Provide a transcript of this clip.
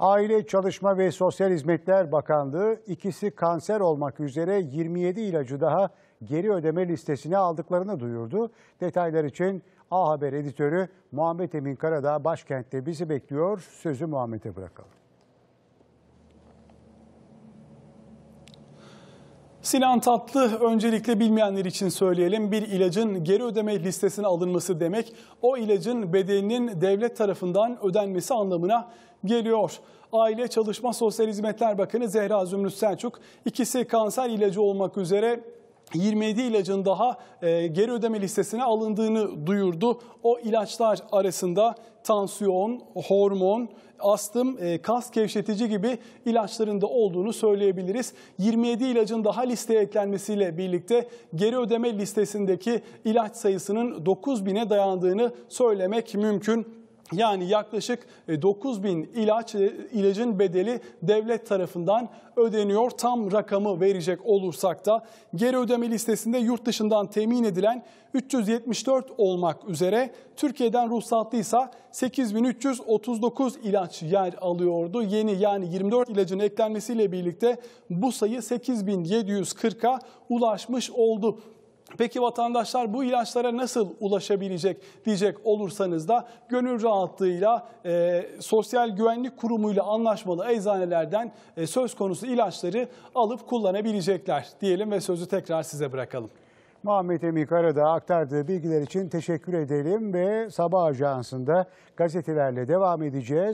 Aile, Çalışma ve Sosyal Hizmetler Bakanlığı ikisi kanser olmak üzere 27 ilacı daha geri ödeme listesine aldıklarını duyurdu. Detaylar için A Haber editörü Muhammed Emin Karadağ başkentte bizi bekliyor. Sözü Muhammed'e bırakalım. Sinan Tatlı öncelikle bilmeyenler için söyleyelim bir ilacın geri ödeme listesine alınması demek o ilacın bedelinin devlet tarafından ödenmesi anlamına geliyor. Aile Çalışma Sosyal Hizmetler Bakanı Zehra Zümrüt Selçuk ikisi kanser ilacı olmak üzere 27 ilacın daha e, geri ödeme listesine alındığını duyurdu. O ilaçlar arasında tansiyon, hormon, astım, e, kas gevşetici gibi ilaçların da olduğunu söyleyebiliriz. 27 ilacın daha listeye eklenmesiyle birlikte geri ödeme listesindeki ilaç sayısının 9000'e dayandığını söylemek mümkün. Yani yaklaşık 9 e, bin ilaç, e, ilacın bedeli devlet tarafından ödeniyor. Tam rakamı verecek olursak da geri ödeme listesinde yurt dışından temin edilen 374 olmak üzere Türkiye'den ruhsatlıysa 8339 ilaç yer alıyordu. Yeni yani 24 ilacın eklenmesiyle birlikte bu sayı 8740'a ulaşmış oldu. Peki vatandaşlar bu ilaçlara nasıl ulaşabilecek diyecek olursanız da gönül rahatlığıyla e, Sosyal Güvenlik Kurumu'yla anlaşmalı eczanelerden e, söz konusu ilaçları alıp kullanabilecekler diyelim ve sözü tekrar size bırakalım. Muhammed Emin Karadağ aktardığı bilgiler için teşekkür edelim ve Sabah Ajansı'nda gazetelerle devam edeceğiz.